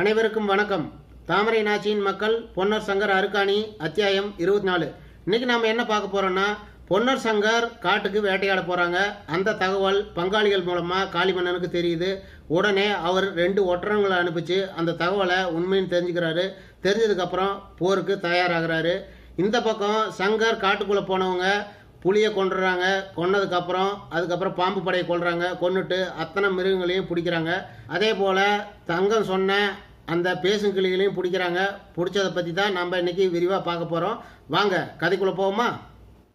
அனைவருக்கும் வணக்கம் தாமரை நாச்சியின் மக்கள் பொன்னர் சங்கர் அருக்காணி அத்தியாயம் இருபத்தி நாலு இன்னைக்கு நாம் என்ன பார்க்க போறோம்னா பொன்னர் சங்கர் காட்டுக்கு வேட்டையாட போகிறாங்க அந்த தகவல் பங்காளிகள் மூலமாக காளிமன்னனுக்கு தெரியுது உடனே அவர் ரெண்டு ஒற்றங்களை அனுப்பிச்சு அந்த தகவலை உண்மைன்னு தெரிஞ்சுக்கிறாரு தெரிஞ்சதுக்கப்புறம் போருக்கு தயாராகிறாரு இந்த பக்கம் சங்கர் காட்டுக்குள்ளே போனவங்க புளியை கொண்டுறாங்க கொன்னதுக்கப்புறம் அதுக்கப்புறம் பாம்பு படையை கொள்கிறாங்க கொண்டுட்டு அத்தனை மிருகங்களையும் பிடிக்கிறாங்க அதே போல் தங்கம் சொன்ன அந்த பேசும் கிளிகளையும் பிடிக்கிறாங்க பிடிச்சதை பற்றி தான் நம்ம இன்றைக்கி விரிவாக பார்க்க போகிறோம் வாங்க கதைக்குள்ளே போவோமா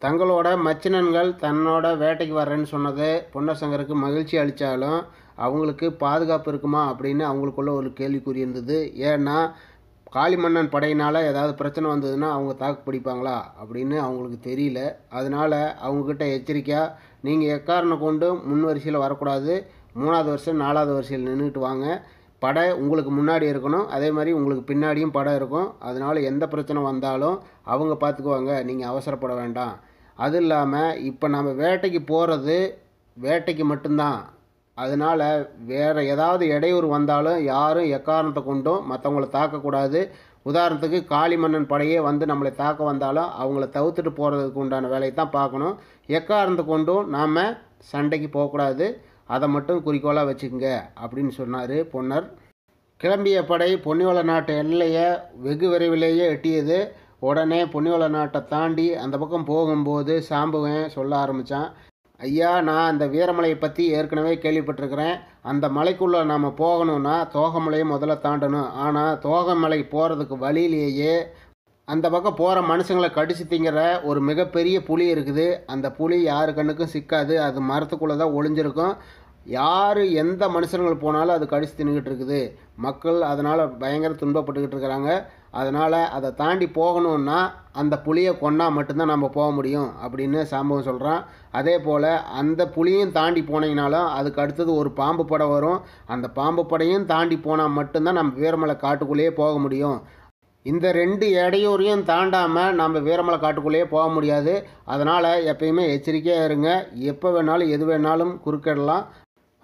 தங்களோட மச்சினன்கள் தன்னோட வேட்டைக்கு வர்றேன்னு சொன்னது பொன்னசங்கருக்கு மகிழ்ச்சி அளித்தாலும் அவங்களுக்கு பாதுகாப்பு இருக்குமா அப்படின்னு அவங்களுக்குள்ள ஒரு கேள்விக்குறி இருந்தது ஏன்னா காளிமன்னன் படையினால் ஏதாவது பிரச்சனை வந்ததுன்னா அவங்க தாக்கு பிடிப்பாங்களா அப்படின்னு அவங்களுக்கு தெரியல அதனால் அவங்கக்கிட்ட எச்சரிக்கையாக நீங்கள் எக்காரணம் கொண்டு முன் வரிசையில் வரக்கூடாது மூணாவது வருஷம் நாலாவது வரிசையில் நின்றுட்டு வாங்க படை உங்களுக்கு முன்னாடி இருக்கணும் அதே மாதிரி உங்களுக்கு பின்னாடியும் படம் இருக்கும் அதனால் எந்த பிரச்சனை வந்தாலும் அவங்க பார்த்துக்குவாங்க நீங்கள் அவசரப்பட வேண்டாம் அது இல்லாமல் இப்போ நம்ம வேட்டைக்கு போகிறது வேட்டைக்கு மட்டும்தான் அதனால் வேறு ஏதாவது இடையூறு வந்தாலும் யாரும் எக்காரணத்தை கொண்டும் மற்றவங்கள தாக்கக்கூடாது உதாரணத்துக்கு காளிமன்னன் படையே வந்து நம்மளை தாக்க வந்தாலும் அவங்கள தவிர்த்துட்டு போகிறதுக்கு உண்டான வேலையை தான் பார்க்கணும் எக்காரணத்தை கொண்டும் நாம் சண்டைக்கு போகக்கூடாது அதை மட்டும் குறிக்கோளாக வச்சுக்கோங்க அப்படின்னு சொன்னார் பொன்னர் கிளம்பிய படை பொன்னிவள நாட்டு எல்லையை வெகு விரைவிலேயே எட்டியது உடனே பொன்னிவள நாட்டை தாண்டி அந்த பக்கம் போகும்போது சாம்புவன் சொல்ல ஆரம்பித்தான் ஐயா நான் அந்த வீரமலையை பற்றி ஏற்கனவே கேள்விப்பட்டிருக்கிறேன் அந்த மலைக்குள்ளே நாம் போகணும்னா தோகமலையை முதல்ல தாண்டணும் ஆனால் தோகமலை போகிறதுக்கு வழியிலேயே அந்த பக்கம் போகிற மனுஷங்களை கடிச்சு திங்கிற ஒரு மிகப்பெரிய புலி இருக்குது அந்த புலி யாரு கண்ணுக்கும் சிக்காது அது மரத்துக்குள்ளே தான் ஒளிஞ்சிருக்கும் யார் எந்த மனுஷங்கள் போனாலும் அது கடிச்சு தின்னுக்கிட்டு இருக்குது மக்கள் அதனால் பயங்கர துன்பப்பட்டுக்கிட்டு இருக்கிறாங்க அதனால் அதை தாண்டி போகணுன்னா அந்த புளியை கொன்னால் மட்டும்தான் நம்ம போக முடியும் அப்படின்னு சம்பவம் சொல்கிறான் அதே போல் அந்த புளியும் தாண்டி போனீங்கனாலும் அதுக்கு அடுத்தது ஒரு பாம்பு படம் வரும் அந்த பாம்பு படையும் தாண்டி போனால் மட்டும்தான் நம்ம வீரமலை காட்டுக்குள்ளேயே போக முடியும் இந்த ரெண்டு இடையூறையும் தாண்டாமல் நம்ம வீரமலை காட்டுக்குள்ளேயே போக முடியாது அதனால் எப்பயுமே எச்சரிக்கையாக இருங்க எப்போ வேணாலும் எது வேணாலும் குறுக்கிடலாம்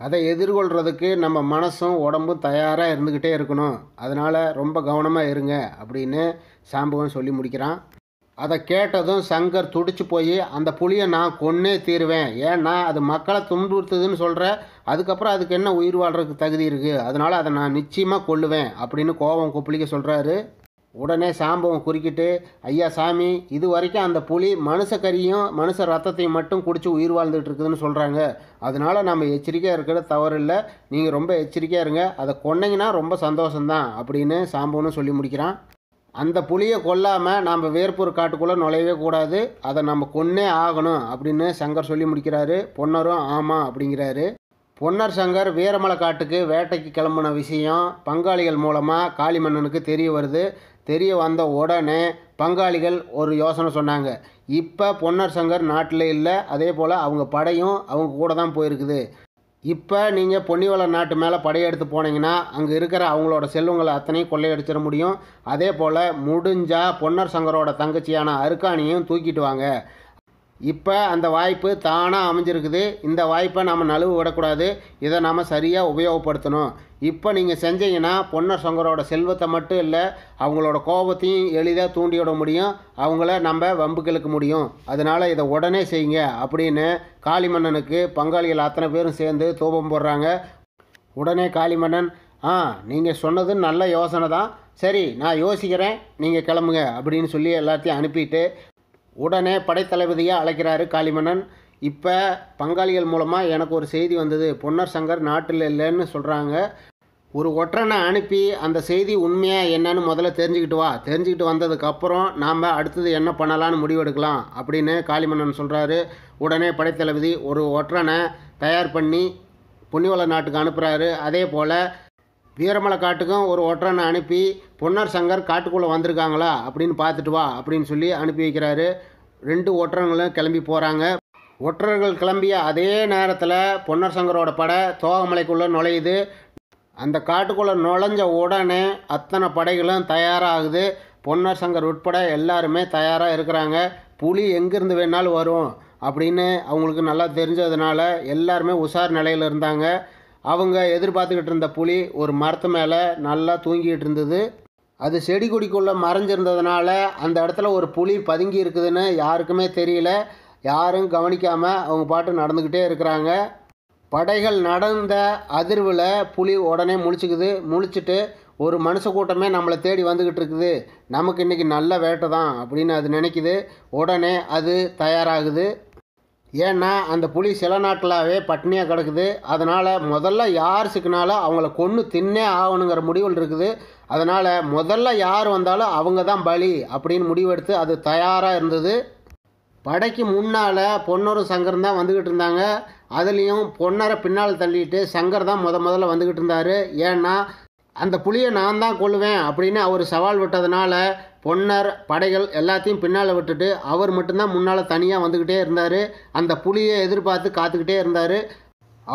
அதை எதிர்கொள்கிறதுக்கு நம்ம மனசும் உடம்பும் தயாராக இருந்துக்கிட்டே இருக்கணும் அதனால் ரொம்ப கவனமாக இருங்க அப்படின்னு சாம்பவன் சொல்லி முடிக்கிறான் அதை கேட்டதும் சங்கர் துடிச்சு போய் அந்த புளியை நான் கொன்னே தீருவேன் ஏன்னா அது மக்களை துன்புறுத்துதுன்னு சொல்கிற அதுக்கப்புறம் அதுக்கு என்ன உயிர் வாழ்கிறதுக்கு தகுதி இருக்குது அதனால் அதை நான் நிச்சயமாக கொள்ளுவேன் அப்படின்னு கோபம் கொப்பளிக்க சொல்கிறாரு உடனே சாம்பவம் குறுக்கிட்டு ஐயா சாமி இது வரைக்கும் அந்த புலி மனுஷ கறியும் மனுஷ ரத்தத்தையும் மட்டும் குடித்து உயிர் வாழ்ந்துட்டு இருக்குதுன்னு சொல்கிறாங்க அதனால் நம்ம எச்சரிக்கையாக இருக்கிறது இல்லை நீங்கள் ரொம்ப எச்சரிக்கையாக இருங்க அதை கொன்னீங்கன்னா ரொம்ப சந்தோஷம்தான் அப்படின்னு சாம்பவனும் சொல்லி முடிக்கிறான் அந்த புளியை கொல்லாமல் நாம் வேர்ப்பூர் காட்டுக்குள்ளே நுழையவே கூடாது அதை நம்ம கொன்னே ஆகணும் அப்படின்னு சங்கர் சொல்லி முடிக்கிறாரு பொன்னரும் ஆமாம் அப்படிங்கிறாரு பொன்னர் சங்கர் வீரமலை காட்டுக்கு வேட்டைக்கு கிளம்புன விஷயம் பங்காளிகள் மூலமாக காளிமன்னனுக்கு தெரிய வருது தெரிய வந்த உடனே பங்காளிகள் ஒரு யோசனை சொன்னாங்க இப்போ பொன்னர் சங்கர் நாட்டில் இல்லை அதே போல் அவங்க படையும் அவங்க கூட தான் போயிருக்குது இப்போ நீங்கள் பொன்னிவள நாட்டு மேலே படையெடுத்து போனீங்கன்னா அங்கே இருக்கிற அவங்களோட செல்வங்களை அத்தனையும் கொள்ளையடிச்சிட முடியும் அதே போல் முடிஞ்சால் பொன்னர் சங்கரோட தங்கச்சியான அருக்காணியும் தூக்கிட்டு வாங்க இப்போ அந்த வாய்ப்பு தானாக அமைஞ்சிருக்குது இந்த வாய்ப்பை நம்ம நழுவு விடக்கூடாது இதை நாம் சரியாக உபயோகப்படுத்தணும் இப்போ நீங்கள் செஞ்சீங்கன்னா பொன்னர் சங்கரோட செல்வத்தை மட்டும் இல்லை அவங்களோட கோபத்தையும் எளிதாக தூண்டிவிட முடியும் அவங்கள நம்ம வம்பு இழுக்க முடியும் அதனால் இதை உடனே செய்யுங்க அப்படின்னு காளிமன்னனுக்கு பங்காளிகள் அத்தனை பேரும் சேர்ந்து தூபம் போடுறாங்க உடனே காளிமன்னன் ஆ நீங்கள் சொன்னது நல்ல யோசனை தான் சரி நான் யோசிக்கிறேன் நீங்கள் கிளம்புங்க அப்படின்னு சொல்லி எல்லாத்தையும் அனுப்பிட்டு உடனே படைத்தளபதியாக அழைக்கிறாரு காளிமன்னன் இப்போ பங்காளிகள் மூலமாக எனக்கு ஒரு செய்தி வந்தது பொன்னர் சங்கர் நாட்டில் இல்லைன்னு சொல்கிறாங்க ஒரு ஒற்றனை அனுப்பி அந்த செய்தி உண்மையாக என்னன்னு முதல்ல தெரிஞ்சுக்கிட்டு வா தெரிஞ்சுக்கிட்டு வந்ததுக்கப்புறம் நாம் அடுத்தது என்ன பண்ணலான்னு முடிவெடுக்கலாம் அப்படின்னு காளிமன்னன் சொல்கிறாரு உடனே படைத்தளபதி ஒரு ஒற்றனை தயார் பண்ணி பொன்னிவள நாட்டுக்கு அனுப்புகிறாரு அதே போல் வீரமலை காட்டுக்கும் ஒரு ஒற்றனை அனுப்பி பொன்னர் சங்கர் காட்டுக்குள்ளே வந்திருக்காங்களா அப்படின்னு பார்த்துட்டு வா அப்படின்னு சொல்லி அனுப்பி வைக்கிறாரு ரெண்டு ஒற்றர்களும் கிளம்பி போகிறாங்க ஒற்றர்கள் கிளம்பிய அதே நேரத்தில் பொன்னர் சங்கரோட படை தோகமலைக்குள்ளே நுழையுது அந்த காட்டுக்குள்ளே நுழைஞ்ச உடனே அத்தனை படைகளும் தயாராகுது பொன்னர் சங்கர் உட்பட எல்லாருமே தயாராக இருக்கிறாங்க புலி எங்கேருந்து வேணாலும் வரும் அப்படின்னு அவங்களுக்கு நல்லா தெரிஞ்சதுனால எல்லாருமே உஷார் நிலையில் இருந்தாங்க அவங்க எதிர்பார்த்துக்கிட்டு இருந்த புலி ஒரு மரத்து மேலே நல்லா தூங்கிட்டு இருந்தது அது செடி கொடிக்குள்ளே மறைஞ்சிருந்ததுனால அந்த இடத்துல ஒரு புலி பதுங்கி இருக்குதுன்னு யாருக்குமே தெரியல யாரும் கவனிக்காமல் அவங்க பாட்டு நடந்துக்கிட்டே இருக்கிறாங்க படைகள் நடந்த அதிர்வில் புலி உடனே முழிச்சுக்குது முழிச்சுட்டு ஒரு மனுஷ கூட்டமே நம்மளை தேடி வந்துக்கிட்டு இருக்குது நமக்கு இன்றைக்கி நல்ல வேட்டை தான் அப்படின்னு அது நினைக்குது உடனே அது தயாராகுது ஏன்னா அந்த புலி சில நாட்களாகவே பட்டினியாக கிடக்குது அதனால் முதல்ல யார் சிக்கினாலும் அவங்கள கொன்று தின்னே ஆகணுங்கிற முடிவில் இருக்குது அதனால் முதல்ல யார் வந்தாலும் அவங்க தான் பலி அப்படின்னு முடிவெடுத்து அது தயாராக இருந்தது படைக்கு முன்னால் பொன்னொரு சங்கர் தான் வந்துக்கிட்டு இருந்தாங்க அதுலேயும் பொன்னரை பின்னால் தள்ளிட்டு சங்கர் தான் முத முதல்ல வந்துக்கிட்டு இருந்தார் ஏன்னா அந்த புளியை நான் தான் கொள்ளுவேன் அப்படின்னு அவர் சவால் விட்டதுனால பொன்னர் படைகள் எல்லாத்தையும் பின்னால் விட்டுட்டு அவர் மட்டும்தான் முன்னால் தனியாக வந்துக்கிட்டே இருந்தார் அந்த புளியை எதிர்பார்த்து காத்துக்கிட்டே இருந்தார்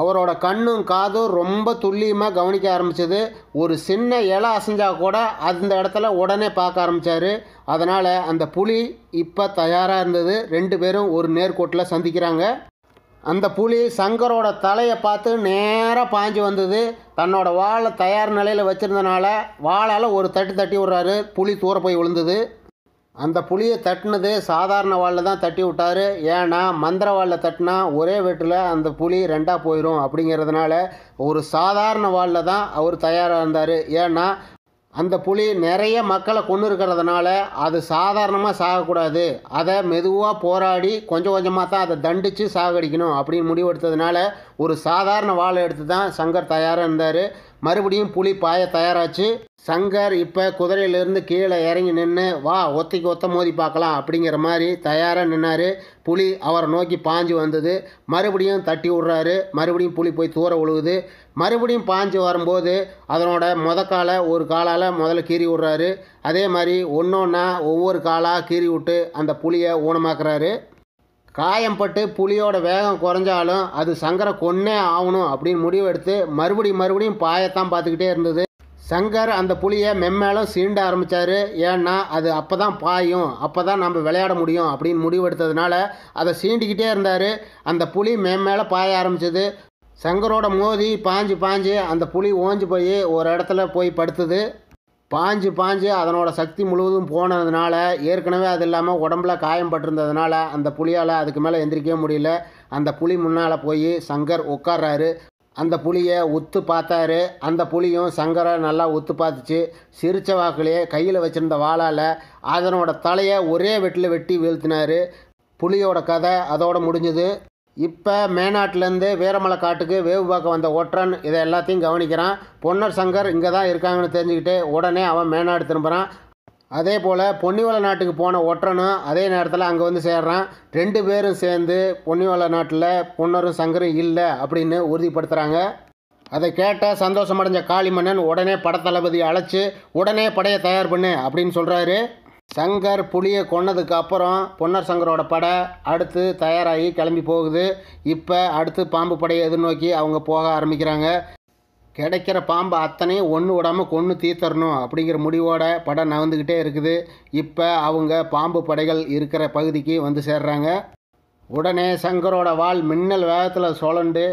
அவரோட கண்ணும் காதும் ரொம்ப துல்லியமாக கவனிக்க ஆரம்பித்தது ஒரு சின்ன இலை அசைஞ்சால் கூட அந்த இடத்துல உடனே பார்க்க ஆரம்பித்தார் அதனால் அந்த புலி இப்போ தயாராக இருந்தது ரெண்டு பேரும் ஒரு நேர்கோட்டில் சந்திக்கிறாங்க அந்த புலி சங்கரோட தலையை பார்த்து நேராக பாஞ்சு வந்தது தன்னோட வாழை தயார் நிலையில் வச்சுருந்தனால வாழால் ஒரு தட்டி தட்டி விடுறாரு புலி தூர போய் விழுந்தது அந்த புளியை தட்டினது சாதாரண வாழில் தான் தட்டி விட்டார் ஏன்னா மந்திர வாழில் தட்டினா ஒரே வெட்டில் அந்த புளி ரெண்டாக போயிடும் அப்படிங்கிறதுனால ஒரு சாதாரண வாழில் தான் அவர் தயாராக இருந்தார் ஏன்னா அந்த புளி நிறைய மக்களை கொண்டு இருக்கிறதுனால அது சாதாரணமாக சாகக்கூடாது அதை மெதுவாக போராடி கொஞ்சம் கொஞ்சமாக தான் அதை தண்டித்து சாகடிக்கணும் அப்படின்னு முடிவெடுத்ததுனால ஒரு சாதாரண வாழை எடுத்து தான் சங்கர் தயாராக இருந்தார் மறுபடியும் புலி பாய தயாராச்சு சங்கர் இப்போ குதிரையிலேருந்து கீழே இறங்கி நின்று வா ஒத்திக்கு ஒத்த மோதி பார்க்கலாம் அப்படிங்கிற மாதிரி தயாராக நின்னார் புலி அவரை நோக்கி பாஞ்சு வந்தது மறுபடியும் தட்டி விடுறாரு மறுபடியும் புலி போய் தூர உழுகுது மறுபடியும் பாஞ்சு வரும்போது அதனோட மொத காலை ஒரு காலால் முதல்ல கீறி விடுறாரு அதே மாதிரி ஒன்று ஒன்றா ஒவ்வொரு காலாக கீறி விட்டு அந்த புளியை ஊனமாக்குறாரு காயம்பட்டு புளியோட வேகம் குறைஞ்சாலும் அது சங்கரை கொன்னே ஆகணும் அப்படின்னு முடிவு எடுத்து மறுபடியும் மறுபடியும் பாயத்தான் பார்த்துக்கிட்டே இருந்தது சங்கர் அந்த புளியை மெம்மேலும் சீண்ட ஆரம்பித்தார் ஏன்னா அது அப்போ தான் பாயும் அப்போ தான் நம்ம விளையாட முடியும் அப்படின்னு முடிவெடுத்ததுனால அதை சீண்டிக்கிட்டே இருந்தார் அந்த புளி மெம்மேலே பாய ஆரம்பித்தது சங்கரோட மோதி பாஞ்சு பாஞ்சு அந்த புளி ஓஞ்சு போய் ஒரு இடத்துல போய் படுத்துது பாஞ்சு பாஞ்சு அதனோட சக்தி முழுவதும் போனதுனால ஏற்கனவே அது இல்லாமல் உடம்புல காயம் பட்டிருந்ததுனால அந்த புளியால் அதுக்கு மேலே எந்திரிக்கவே முடியல அந்த புலி முன்னால் போய் சங்கர் உட்கார்றாரு அந்த புளியை உத்து பார்த்தாரு அந்த புளியும் சங்கரை நல்லா உத்து பார்த்துச்சு சிரித்த வாக்குலேயே கையில் வச்சுருந்த வாளால் அதனோட தலையை ஒரே வெட்டில் வெட்டி வீழ்த்தினார் புளியோட கதை அதோடு முடிஞ்சது இப்போ மேனாட்டிலேருந்து வீரமலை காட்டுக்கு வேவு பார்க்க வந்த ஒற்றன் இதை எல்லாத்தையும் கவனிக்கிறான் பொன்னர் சங்கர் இங்கே தான் இருக்காங்கன்னு தெரிஞ்சுக்கிட்டு உடனே அவன் மேனாடு திரும்புகிறான் அதே போல் பொன்னிவள நாட்டுக்கு போன ஒற்றனும் அதே நேரத்தில் அங்கே வந்து சேர்றான் ரெண்டு பேரும் சேர்ந்து பொன்னிவள நாட்டில் பொன்னரும் சங்கரும் இல்லை அப்படின்னு உறுதிப்படுத்துகிறாங்க அதை கேட்ட சந்தோஷமடைஞ்ச காளிமன்னன் உடனே படத்தளபதியை அழைச்சி உடனே படையை தயார் பண்ணு அப்படின்னு சொல்கிறாரு சங்கர் புலியை கொன்னதுக்கு அப்புறம் பொன்னர் சங்கரோட படை அடுத்து தயாராகி கிளம்பி போகுது இப்போ அடுத்து பாம்பு படையை எதிர்நோக்கி அவங்க போக ஆரம்பிக்கிறாங்க கிடைக்கிற பாம்பை அத்தனையும் ஒன்று விடாமல் கொன்று தீர்த்தரணும் அப்படிங்கிற முடிவோட படம் நகர்ந்துக்கிட்டே இருக்குது இப்போ அவங்க பாம்பு படைகள் இருக்கிற பகுதிக்கு வந்து சேர்றாங்க உடனே சங்கரோட வால் மின்னல் வேகத்தில் சொலண்டு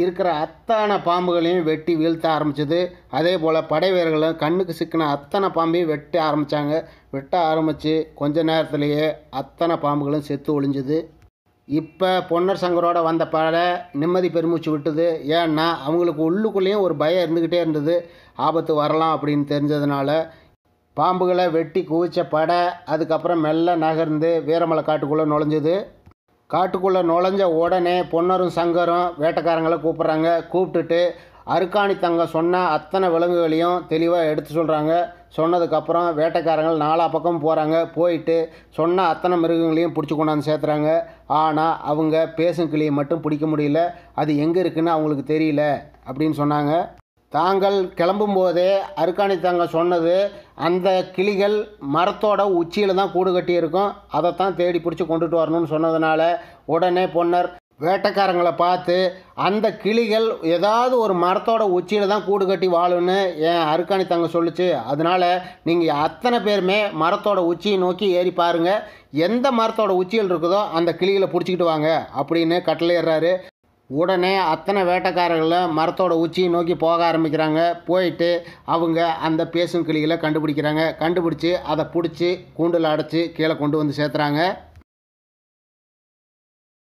இருக்கிற அத்தனை பாம்புகளையும் வெட்டி வீழ்த்த ஆரம்பிச்சது அதே போல் படை வீரர்களும் கண்ணுக்கு சிக்கின அத்தனை பாம்பையும் வெட்ட ஆரம்பித்தாங்க வெட்ட ஆரம்பித்து கொஞ்ச நேரத்திலேயே அத்தனை பாம்புகளும் செத்து ஒழிஞ்சுது இப்போ பொன்னர் சங்கரோட வந்த படை நிம்மதி பெருமிச்சு விட்டது ஏன்னா அவங்களுக்கு உள்ளுக்குள்ளேயும் ஒரு பயம் இருந்துக்கிட்டே இருந்தது ஆபத்து வரலாம் அப்படின்னு தெரிஞ்சதுனால பாம்புகளை வெட்டி குவிச்ச படை அதுக்கப்புறம் மெல்ல நகர்ந்து வீரமலை காட்டுக்குள்ளே நுழைஞ்சது காட்டுக்குள்ளே நுழைஞ்ச உடனே பொன்னரும் சங்கரும் வேட்டைக்காரங்களை கூப்பிட்றாங்க கூப்பிட்டுட்டு அருக்காணி தங்க சொன்ன அத்தனை விலங்குகளையும் தெளிவாக எடுத்து சொல்கிறாங்க சொன்னதுக்கப்புறம் வேட்டைக்காரங்கள் நாலா பக்கம் போகிறாங்க போயிட்டு சொன்ன அத்தனை மிருகங்களையும் பிடிச்சி கொண்டாந்து சேர்த்துறாங்க ஆனால் அவங்க பேசும் கிளியை மட்டும் பிடிக்க முடியல அது எங்கே இருக்குதுன்னு அவங்களுக்கு தெரியல அப்படின்னு சொன்னாங்க தாங்கள் கிளம்பும்போதே அருக்காணி தாங்க சொன்னது அந்த கிளிகள் மரத்தோட உச்சியில் தான் கூடு கட்டி இருக்கும் அதைத்தான் தேடி பிடிச்சி கொண்டுட்டு வரணும்னு சொன்னதுனால உடனே பொன்னர் வேட்டைக்காரங்களை பார்த்து அந்த கிளிகள் ஏதாவது ஒரு மரத்தோட உச்சியில் தான் கூடு கட்டி வாழும்னு என் அருக்காணி தங்க சொல்லிச்சு அதனால் நீங்கள் அத்தனை பேருமே மரத்தோட உச்சியை நோக்கி ஏறி பாருங்கள் எந்த மரத்தோட உச்சியில் இருக்குதோ அந்த கிளிகளை பிடிச்சிக்கிட்டு வாங்க அப்படின்னு கட்டளையிடுறாரு உடனே அத்தனை வேட்டைக்காரர்களும் மரத்தோட உச்சியை நோக்கி போக ஆரம்பிக்கிறாங்க போயிட்டு அவங்க அந்த பேசும் கிளிகளை கண்டுபிடிக்கிறாங்க கண்டுபிடிச்சி அதை பிடிச்சி கூண்டில் அடைச்சி கீழே கொண்டு வந்து சேர்த்துறாங்க